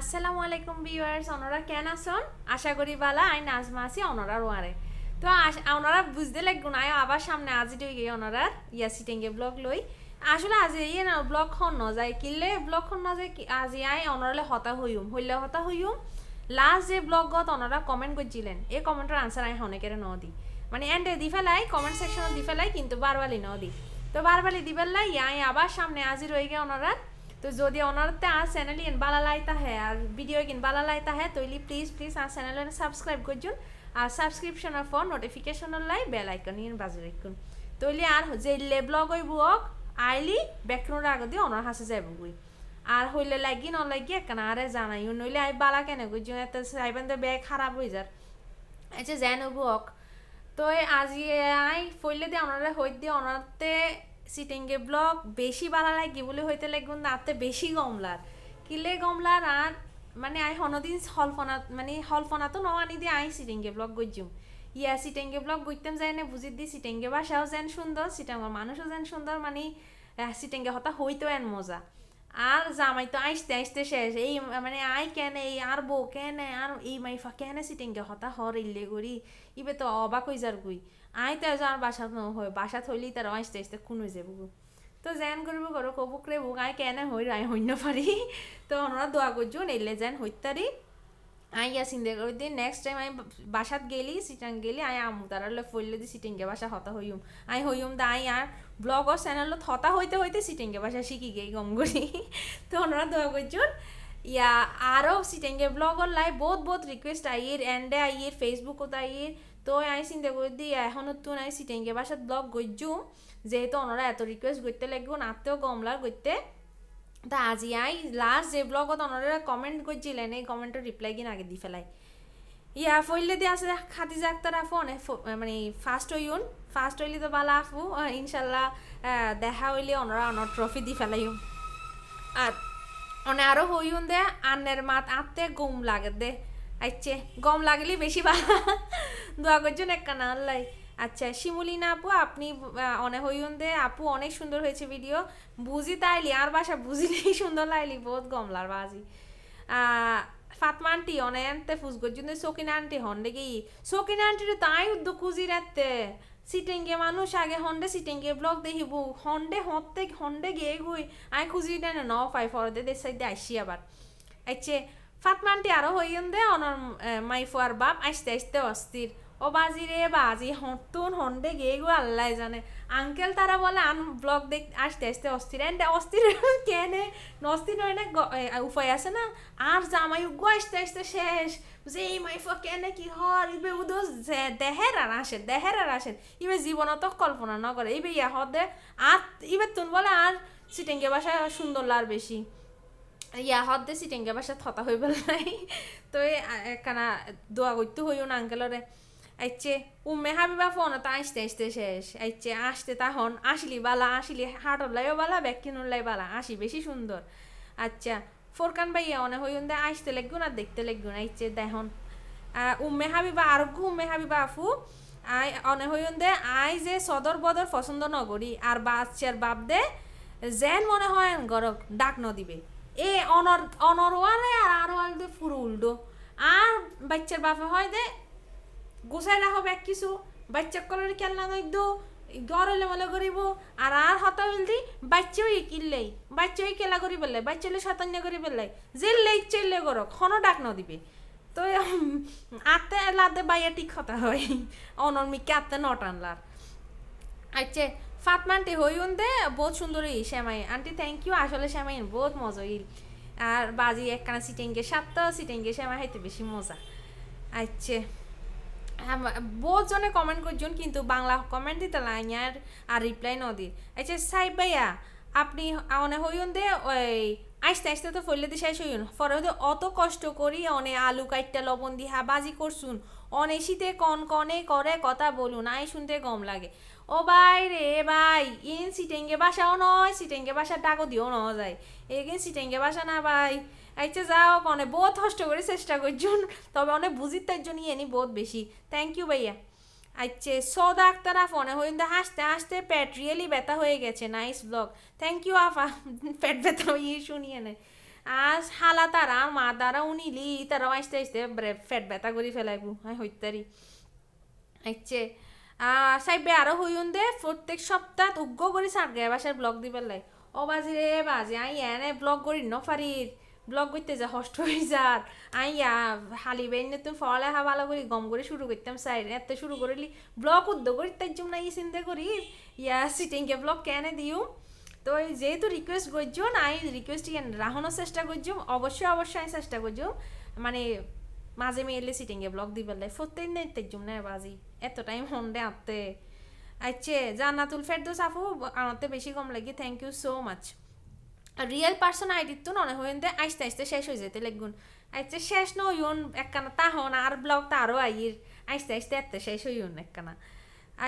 আসসালামু আলাইকুম ভিউয়ার্স ওনারা কেন আসুন আশা করি বালা আই নাজমা আছি ওনারা ওয়ারে তো ওনারা বুঝতে লাগবো না আবার সামনে আজি ডই ওনারার ইয়াসি টেঙ্গে ব্লগ লই আসলে আজি এই না ব্লগ খন নযায় কিলে ব্লগ খন নযায় আজি আই ওনারলে হতা হইম হইলে হতা হইম লাস্ট যে ব্লগত ওনারা কমেন্ট করছিলেন এই কমেন্টের আনসার আই অনেকের ন দি মানে এন্ডে দি ফেলাই কমেন্ট সেকশনে দি ফেলাই কিন্তু বারবালি ন দি তো বারবালি দিবেলাই আই আবার সামনে আজি রয়ে গে ওনারা তো যদি অনারতে আর চ্যানেল ইন বালা লাইতা হ্যাঁ আর ভিডিও কিন বালা লাইতা হ্যাঁ তৈলি প্লিজ প্লিজ আর চ্যানেল সাবস্ক্রাইব করছুন আর সাবস্ক্রিপশন ফোন নোটিফিকেশন লাই বেল আইকন ইন বাজে রাখুন তৈলি আর যেলে ব্লগ হইব আইলি ব্যাকরণ আগে দিয়ে অনার হাসে যাইব আর হইলে লাগি ন লাগি একখানা আরে জানাইও নইলে আই বালা কেন করছুন এত চাইবেন তো ব্যাগ খারাপ হয়ে যার আচ্ছা যেন হক তো আজি আই ফইলে দিয়ে অনারে হই দিয়ে অনারতে সিটেঙ্গে ব্লক বেশি বালা লাগে বলে হইতে লাগুন না আতে বেশি গমলার কিলে গমলার আর মানে আই হনদিন হলফনা মানে হলফনা তো নওয়ানি দিয়ে আই সিটেঙ্গে ব্লক গজ্জুম ইয়া সিটেঙ্গে ব্লক গইতাম যায় না বুঝি দি সিটেঙ্গে বাসাও যেন সুন্দর সিটেঙ্গর মানুষও যেন সুন্দর মানে সিটেঙ্গে হতা হইতো এন মজা আর জামাই তো আইসতে আইসতে শেষ এই মানে আই কেন এই আর বউ কেন আর এই মাইফা কেন সিটেঙ্গে হতা হর ইল্লে গড়ি ইবে তো অবাক হয়ে যার গুই আইতাই এজন বাসাত নহয় বাসা থইলি তার আস্তে আস্তে খুন হয়ে যাব তো জেন করব করো কবুক রে বুক আই কেন হই রাই হইন পারি তো ওনারা দোয়া করছো নেলে জেন হইতারি আই ইয়া চিন্তা করি দিন নেক্সট টাইম আমি বাসাত গেলি সিটাং গেলি আই আমু তারালে ফইলে দি সিটিংগে বাসা হতা হইম আই হইম দা আই আর ও চ্যানেল হতা হইতে হইতে সিটিংগে বাসা শিখি গেই গম করি তো ওনারা দোয়া করছো ইয়া আরও সিটেঙ্গে ব্লগর লাই বহুত বহুত রিকোয়েস্ট আইয়ের এন্ডে আইয়ের ফেসবুকত তাইয়ের তো আই চিন্তা দি দিই এখনো আই নাই সিটেঙ্গে বাসার ব্লগ গজ্জু যেহেতু ওনারা এত রিকোয়েস্ট করতে লাগবে নাতেও গমলার করতে তা আজি আই লাস্ট যে ব্লগত ওনারা কমেন্ট করছিলেন এই কমেন্টের রিপ্লাই কিনা আগে দি ফেলাই ইয়া ফইলে দিয়ে আসলে যাক আক্তার আফু অনেক মানে ফার্স্ট হইউন ফার্স্ট হইলে তো ভালো আফু ইনশাল্লাহ দেখা হইলে ওনারা অনার ট্রফি দি ফেলাই আর অনে আরও হইউন দে আন্নের মাত আত্মে গুম লাগে দে আচ্ছা গম লাগলি বেশি ভালো দোয়া করছেন একখানা আল্লাহ আচ্ছা শিমুলিনা আপু আপনি অনেক হইন দে আপু অনেক সুন্দর হয়েছে ভিডিও বুঝি তাইলি আর বাসা নেই সুন্দর লাইলি বহুত গমলার বাজি ফাতমা আন্টি অনেক আনতে ফুসগোর জন্য সকিন আন্টি হন দেখি সকিন আন্টির তাই উদ্যোগ খুঁজি রাখতে সিটেঙ্গে মানুষ আগে হন্ডে সিটেঙ্গে ব্লক দেখিব হন্ডে হতে হন্ডে গিয়ে গুই আই খুঁজি না ন পাই ফরদে দেশ সাইডে আইসি আবার আচ্ছা ফাতমানটি আরো হইন দে অনর মাইফুয়ার বাপ আস্তে আস্তে অস্থির ও বাজি রে বাজি হটুন হন্ডে গে গো আল্লাহ জানে আঙ্কেল তারা বলে আন ব্লগ দেখ আস্তে আস্তে অস্থির এন্ড অস্থির কেনে অস্থির হয় না উপায় আছে না আর জামাই গো আস্তে আস্তে শেষ যে এই মাইফ কেনে কি হর ইবে উদো দেহের আর আসে দেহের আর আসেন ইবে জীবন তো কল্পনা নগরে ইবে ইয়া হদে আর ইবে তুন বলে আর সিটেঙ্গে বাসায় সুন্দর লার বেশি ইয়া হত দেছি টেঙ্গে বাসাত হতা হৈ নাই তই কানা দোয়া করতে হইও না আঙ্কেলরে আইচে উম্মে হাবিবা ফোন তা আসতে আসতে শেষ আইচে আসতে তাহন আসলি বালা আসলি হাটর লাইও বালা ব্যাগ কিনুর লাই বালা আসি বেশি সুন্দর আচ্ছা ফোরকান ভাইয়া অনে মানে হইন দে আসতে লাগবো না দেখতে লাগবো না আইচে দেহন উম্মে হাবিবা আর উম্মে হাবিবা আফু আই অনে হইন দে আই যে সদর বদর পছন্দ নগরী আর বাচ্চার বাপ দে জেন মনে হয় গরক ডাক ন দিবে এ অনর অনরওয়ালে আর আরওয়াল দে উল্ডো আর বাচ্চার বাপে হয় দে গোসাই রাখো এক কিছু বাচ্চা কলের খেলনা দৈদ্য গরলে মলে করিব আর আর হতা বলতি বাচ্চাও বাচ্চা বাচ্চাও খেলা করি বাচ্চা হলে সাতান্য করি পেলাই যে লেই চলে করো ক্ষণ ডাক না দিবে তো আতে লাদে বাইয়া ঠিক হতা হয় অনর্মিকে আতে নটানলার আচ্ছা আন্টি হইউন দে বহুত সুন্দরই শ্যামাই আন্টি থ্যাংক ইউ আসলে শ্যামাই বহুত মজা মজাই আর বাজি একখানা সিটেঙ্গে সাতটা সিটেঙ্গে শ্যামাই হাইতে বেশি মজা আচ্ছা বহুত জনে কমেন্ট করছেন কিন্তু বাংলা কমেন্ট দিতে লাইন আর আর রিপ্লাই ন দি আচ্ছা সাইব ভাইয়া আপনি অনে হইউন দে ওই আস্তে আস্তে তো ফলে দি শেষ হইন পরে অত কষ্ট করি অনে আলু কাইটটা লবণ দিহা বাজি করছুন অনে শীতে কন কনে করে কথা বলুন আই শুনতে গম লাগে ও ভাই রে ভাই ইন সিটেঙ্গে বাসাও নয় সিটেঙ্গে বাসার ডাকও দিও ন যায় এগিন সিটেঙ্গে বাসা না ভাই আইছে যাও কনে বহুত কষ্ট করে চেষ্টা করছুন তবে অনেক বুঝির তার জন্য এনি বহুত বেশি থ্যাংক ইউ ভাইয়া আচ্ছা সৌদা আক্তার ফোনে হইন হাসতে হাসতে পেট রিয়েলি ব্যথা হয়ে গেছে নাইস ব্লগ থ্যাংক ইউ আফা পেট ব্যথা হয়ে শুনিয়ে এনে আজ হালা তারা মা তারা উনিলি তারাও আসতে আসতে পেট ব্যথা করে ফেলাইবু হ্যাঁ হইতারি আচ্ছা সাইবে আরো হই দে প্রত্যেক সপ্তাহ উগ্গ সার গায়ে বাসার ব্লগ দিবার লাই ও বাজি রে বাজি আই এনে ব্লগ করি ন ফারির ব্লগ করতে যা হষ্ট হয়ে যাত আইয়া হালি বেন তো তুমি হা ভালো করি গম করে শুরু করতাম সাইড এত শুরু করিলি ব্লগ উদ্যোগ করি তাই জন্য নাই চিন্তা করি ইয়া সিটিং কে ব্লগ কেনে দিও তো যেহেতু রিকোয়েস্ট করছুন আই রিকোয়েস্ট রাখানোর চেষ্টা করছুম অবশ্যই অবশ্যই আমি চেষ্টা করছুম মানে মাঝে সিটিং এ ব্লগ দিবার লাই প্রত্যেক দিন তাই জন্য বাজি এত টাইম হন্ডে আঁতে আচ্ছা জান্নাতুল ফেরদোস আফু আনতে বেশি কম লাগে thank you so much real person ID তো ননে হইন দে আস্তে আস্তে শেষ হয়ে যেতে লেগুন আচ্ছা শেষ নইন একখানা তা হন আর ব্লগ তা আরও আই আস্তে আস্তে এত শেষ হইউন একখানা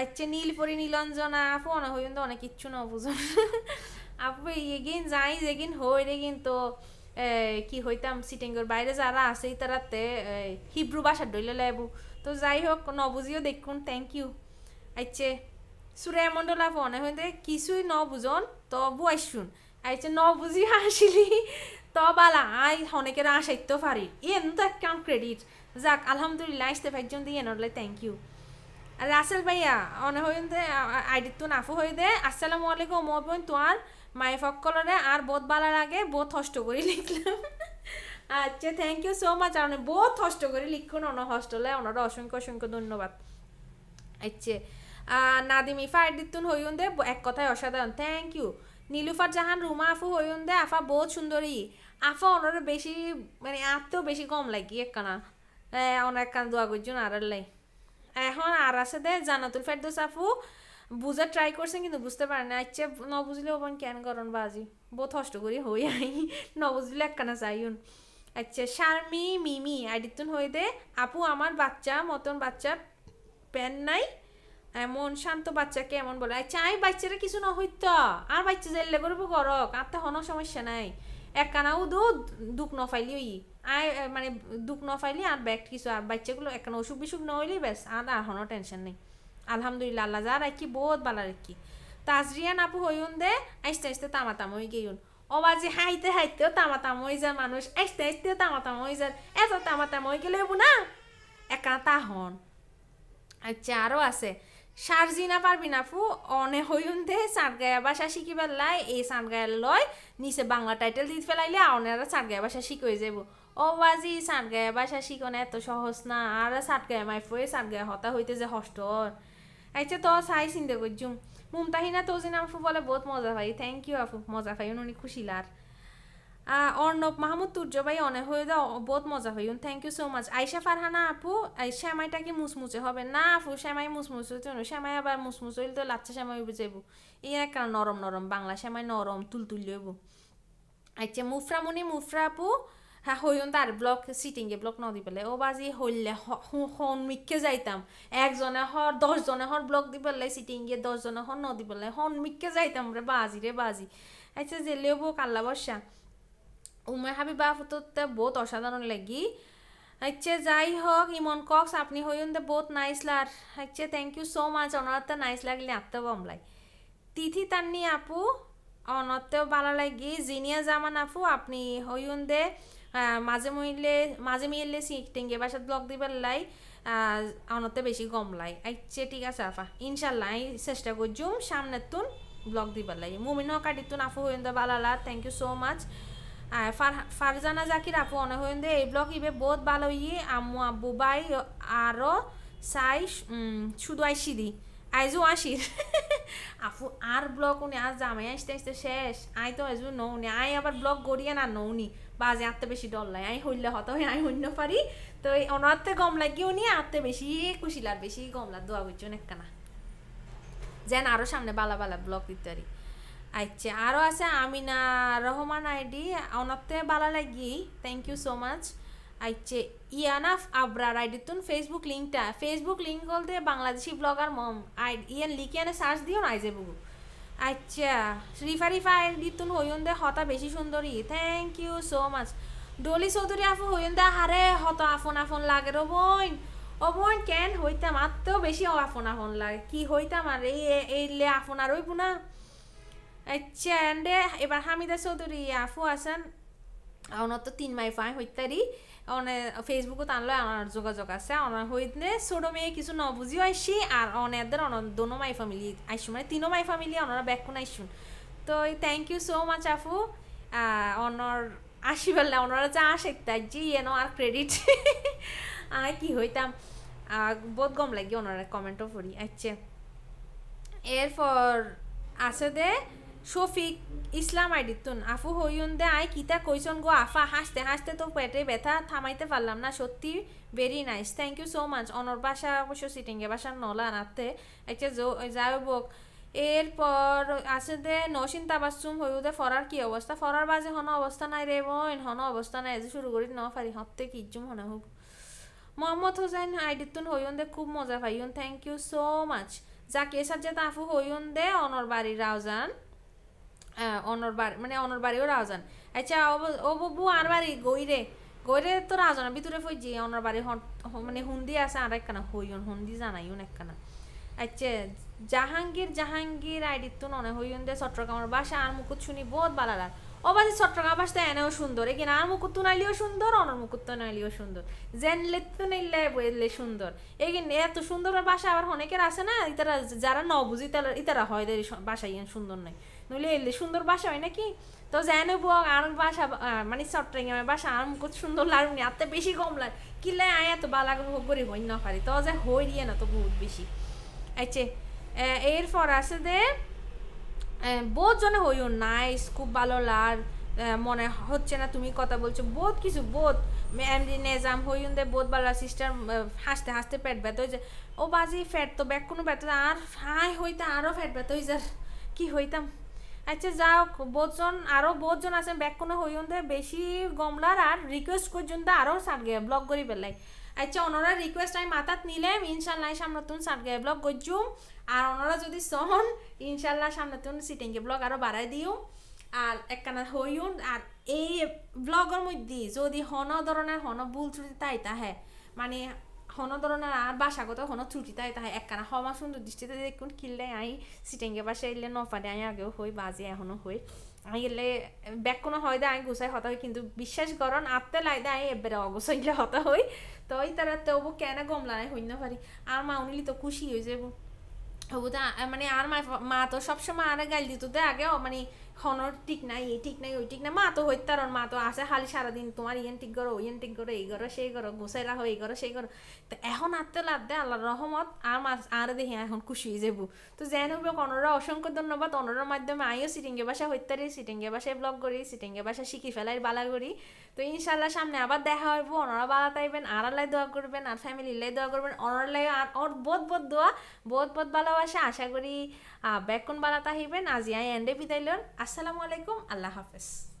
আচ্ছা পরি নীলঞ্জনা আপু অনেক হইন তো অনেক কিচ্ছু না বুঝো আপু এগিন যাই যেগিন হই রেগিন তো কি হইতাম সিটিংয়ের বাইরে যারা আছে তারাতে হিব্রু বাসার ডইলে লাইবু তো যাই হোক ন বুঝিও দেখুন থ্যাংক ইউ আইচে সুরাই মন্ডলা ফোনে হইতে কিছুই ন বুঝন তো বয়সুন আইচে ন বুঝি আসিলি তো বালা আই অনেকের আসাইতে পারি এন তো একটা ক্রেডিট যাক আলহামদুলিল্লাহ আসতে পারছেন দিয়ে এনলে থ্যাংক ইউ রাসেল ভাইয়া অনে হইন আইডি তো নাফু হই দে আসসালামু আলাইকুম ও বোন তোমার মায়ের ফক কলরে আর বোধ বালার লাগে বোধ হষ্ট করে লিখলাম আচ্ছা থ্যাংক ইউ সো মাচ আর বহুত হস্ট করে লিখুন অন হস্টলে অনার অসংখ্য অসংখ্য ধন্যবাদ আচ্ছা নাদিম ইফা এডিতুন হইউন দে এক কথায় অসাধারণ থ্যাংক ইউ নীলুফার জাহান রুমা আফু হইউন দে আফা বহুত সুন্দরী আফা ওনার বেশি মানে আতেও বেশি কম লাগি একখানা অন ওনার একখানা দোয়া করছুন আর লাই এখন আর আছে দে জানাতুল ফেরদোস আফু বুঝা ট্রাই করছেন কিন্তু বুঝতে পারেন না ইচ্ছে ন বুঝলে ওপন কেন করন বাজি বহুত কষ্ট করি হই আই ন বুঝলে একখানা চাইন আচ্ছা শারমি মিমি আইডিতুন দে আপু আমার বাচ্চা মতন বাচ্চা প্যান নাই এমন শান্ত বাচ্চাকে এমন বলে আচ্ছা আই বাচ্চারা কিছু না হইত আর বাচ্চা জেললে করব করক আর তো হনো সমস্যা নাই এক কানাও দু দুঃখ ন ফাইলি ওই আই মানে দুঃখ ন ফাইলি আর ব্যাগ কিছু আর বাচ্চাগুলো এক কানা অসুখ বিসুখ না হইলি ব্যাস আর আর হনো টেনশন নেই আলহামদুলিল্লাহ আল্লাহ যা রাখি বহুত ভালো রাখি তাজরিয়ান আপু হইউন দে আইসতে আইসতে তামা তামা হয়ে গেইন অবাজি হাইতে হাইতেও তামা তামই যা মানুষ আইসতে আইসতেও তামা তামই যা এত তামা তামই গেলে না একা তাহন আচ্ছা আরও আছে সারজি না পারবি না ফু অনে হইন দে সানগায়া বাসা শিখি লাই এই সানগায়া লয় নিচে বাংলা টাইটেল দিয়ে ফেলাইলে অনেরা সানগায়া ভাষা শিখে যাবো ও বাজি সানগায়া বাসা শিখনে এত সহজ না আর সাটগায়া মাইফয়ে গায়ে হতা হইতে যে হস্টর अच्छा तो साई सिंदे गुज्जुम मुमताहिना तोजिन আপু বলে বহুত মজা পাই থ্যাংক ইউ আপু মজা भाई উনি খুশি লার অর্ণব মাহমুদ তুর্য ভাই অনেক হয়ে দাও বহুত মজা হয় thank you so much Aysha Farhana আপু শ্যামাইটা কি মুসমুচে হবে না আপু শ্যামাই মুসমুচে তো শ্যামাই আবার মুসমুচ হইলে তো লাচ্চা শ্যামাই যাইব এই এক নরম নরম বাংলা শ্যামাই নরম তুলতুল হইব আচ্ছা মুনি মুফরা আপু হ্যাঁ হইন তার ব্লক সিটিংয়ে ব্লক ন দি পেলে ও বাজি হইলে সন্মুখে যাইতাম একজনে হর দশজনে হর ব্লক দি পেলে সিটিংয়ে দশজনে হর ন দি পেলে সন্মুখে যাইতাম রে বাজি রে বাজি আচ্ছা জেলেও বউ কাল্লা বর্ষা উমে হাবি ফুটোতে বহুত অসাধারণ লাগি হচ্ছে যাই হোক ইমন কক্স আপনি হইন দে বহুত নাইস লার আচ্ছা থ্যাংক ইউ সো মাচ অনারতে নাইস লাগলে আত্মা বমলাই তিথি তান্নি আপু অনতেও ভালো লাগি জিনিয়া জামান আপু আপনি হইন দে হ্যাঁ, মাঝে মহিলে মাঝে মিলে টেঙ্গে বাসাত ব্লগ দিবার লাই আনতে বেশি গম লাই আইছে ঠিক আছে আফা ইনশাল্লাহ আমি চেষ্টা করছুম সামনে তুন ব্লগ দিবার লাই মুমিন কাটি তুন আফু হইন্দা বালালা thank you so much Farzana Zakir আপু অনেক দে এই ব্লগ ইবে বহুত ভালো ইয়ে আম্মু আব্বু বাই আরও সাই শুধু আইসি দি আইজু আসির আপু আর ব্লগ উনি আর জামাই আসতে আসতে শেষ আই তো আইজু নৌনি আই আবার ব্লগ গড়িয়ে না নৌনি বাজে আঁততে বেশি ডর লাগে আমি হইলে হত হয়ে আমি হইন্য পারি তো এই অনাথে গমলা কেউ নিয়ে আঁততে বেশি খুশি কুশিলার বেশি গমলা দোয়া করছি অনেক কানা যেন আরও সামনে বালা বালা ব্লগ দিতে পারি আচ্ছা আরও আছে আমিনা রহমান আইডি অনাথে বালা লাগি থ্যাংক ইউ সো মাচ আইচে ইয়ানাফ আইডি আইডিতুন ফেসবুক লিঙ্কটা ফেসবুক লিঙ্ক বলতে বাংলাদেশি ব্লগার মম আইড ইয়ান লিখে এনে সার্চ দিও না আইজে বুক আচ্ছা রিফা রিফা দিতুন হইন্দে হতা বেশি সুন্দরী thank you so much Dolly Chowdhury আপু হইন্দে হারে হত আফন আফন লাগে রো বোন ও বোন কেন হইতাম আর তো বেশি আফন আফন লাগে কি হইতাম আর এই এইলে আফন আর হইব না আচ্ছা এবার হামিদা চৌধুরী আফু আছেন তো তিন মাই পাই হইতারি অনে ফেসবুকত আনলো আনার যোগাযোগ আছে অনার হইতে ছোট মেয়ে কিছু ন বুঝিও আইসি আর অনেদের অন দোনো মাই ফ্যামিলি আইসু মানে তিনো মাই ফ্যামিলি অনারা ব্যাকুন আইসুন তো থ্যাংক ইউ সো মাচ আফু অনর আসিবেল না অনারা যা আসে তাই জি এন আর ক্রেডিট আর কি হইতাম বহুত গম লাগে ওনারা কমেন্টও করি আচ্ছা এরপর আছে দে শফিক ইসলাম আইডিতুন আফু হইউন দে আই কিতা কইসন গো আফা হাসতে হাসতে তো পেটে ব্যথা থামাইতে পারলাম না সত্যি very nice thank you so much অনর বাসা অবশ্য এ বাসা নলা নাতে একটা যাই হোক এরপর আছে দে নসিন তাবাসুম হইউ দে ফরার কি অবস্থা ফরার বাজে হন অবস্থা নাই রে বোন হন অবস্থা নাই যে শুরু করি ন পারি হতে কি ইজ্জুম হনে হোক মোহাম্মদ হোসেন আইডিতুন হইউন দে খুব মজা পাইন থ্যাংক ইউ সো মাচ যা কেসার যে তাফু হইন দে অনর বাড়ি রাউজান অনর বাড়ি মানে অনর বাড়িও রাওজান আচ্ছা ও বাবু আর বাড়ি গইরে গইরে তো রাজন ভিতরে ফই যে অনর বাড়ি মানে হুন্দি আছে আর একখানা হইন হুন্দি জানাইন একখানা আচ্ছা জাহাঙ্গীর জাহাঙ্গীর আইডি তো ননে হইন দে চট্টগ্রামের বাসা আর মুকুট শুনি বহুত বালালার বাজে চট্টগ্রাম বাসটা এনেও সুন্দর এখানে আর মুকুত্ত নাইলেও সুন্দর অনর মুকুত্ত নাইলেও সুন্দর জেনলে তো নাইলে বইলে সুন্দর এখানে এত সুন্দর বাসা আবার অনেকের আছে না ইতারা যারা ন বুঝি তারা ইতারা হয় বাসা ইয়ান সুন্দর নয় নইলে সুন্দর বাসা হয় নাকি তো যেন বক আর বাসা মানে আমার বাসা আর কত সুন্দর লাগুনি আত্মা বেশি কম লাগে কিলে আয় এত বালা করি হই না পারি তো যে হই দিয়ে না তো বহুত বেশি আচ্ছা এরপর আছে যে বহুত জনে হইও নাইস খুব ভালো লার মনে হচ্ছে না তুমি কথা বলছো বহুত কিছু বহুত এমডি নেজাম হইন দে বোধ বালা সিস্টার হাসতে হাসতে পেট ব্যথ হয়ে যায় ও বাজি ফ্যাট তো ব্যাগ কোনো ব্যথা আর হাই হইতে আরও ফ্যাট ব্যথ হয়ে যায় কি হইতাম আচ্ছা যাও বোধজন আরও বহুতজন আছে ব্যাক কোনো হইতে বেশি গমলার আর রিকোয়েস্ট পর্যন্ত আরও গে ব্লগ করি পেলাই আচ্ছা ওনারা রিকোয়েস্ট আমি মাথাত নিলাম ইনশাল্লাহ সামনে তুন গে ব্লগ করছুম আর ওনারা যদি সহন ইনশাল্লাহ সামনে তুন গে ব্লগ আরও বাড়াই দিও আর একখানা হইউন আর এই ব্লগের মধ্যে যদি হন ধরনের হন ভুল ত্রুটি তাই তাহে হ্যাঁ। মানে হন ধরনের আর বাসাগত কোনো ছুটি তাই তাই একখানা হওয়া সুন্দর দৃষ্টিতে দেখুন কিনলে আই সিটেঙ্গে বাসা এলে নফারে আই আগেও হই বাজে এখনও হই আই এলে ব্যাক কোনো হয় দে আই গুছাই হতা হই কিন্তু বিশ্বাস করন আত্মে লাই দেয় আই এবারে অগুছাইলে হতা হই তো ওই তারা তবু কেন গমলা নাই হইন পারি আর মা উনিলি তো খুশি হয়ে যাব হবু মানে আর মা তো সবসময় আর গাইল দিত আগে মানে খনর ঠিক নাই এই ঠিক নাই ওই ঠিক নাই মা তো হইতার মা তো আছে খালি সারাদিন তোমার ইয়েন ঠিক করো ইয়েন ঠিক করো এই করো সেই করো গোসাই রাখো এই করো সেই করো তো এখন আত্মে দেয় আল্লাহর রহমত আর মা আর দেখি এখন খুশি হয়ে যাবো তো যেন হবে অনরা অসংখ্য ধন্যবাদ অনরার মাধ্যমে আইও সিটিঙ্গে বাসা হইতারি সিটিঙ্গে বাসায় ব্লগ করি সিটিঙ্গে বাসা শিখি ফেলাই বালা করি তো ইনশাল্লাহ সামনে আবার দেখা হইব ওনারা বাধা তাইবেন আর আল্লাহ দোয়া করবেন আর ফ্যামিলির লাই দোয়া করবেন ওনার লাই আর ওর বোধ বোধ দোয়া বোধ বোধ ভালোবাসা আশা করি বেকন বালা তাহিবেন আজি আই এন্ডে লন আসসালামু আলাইকুম আল্লাহ হাফেজ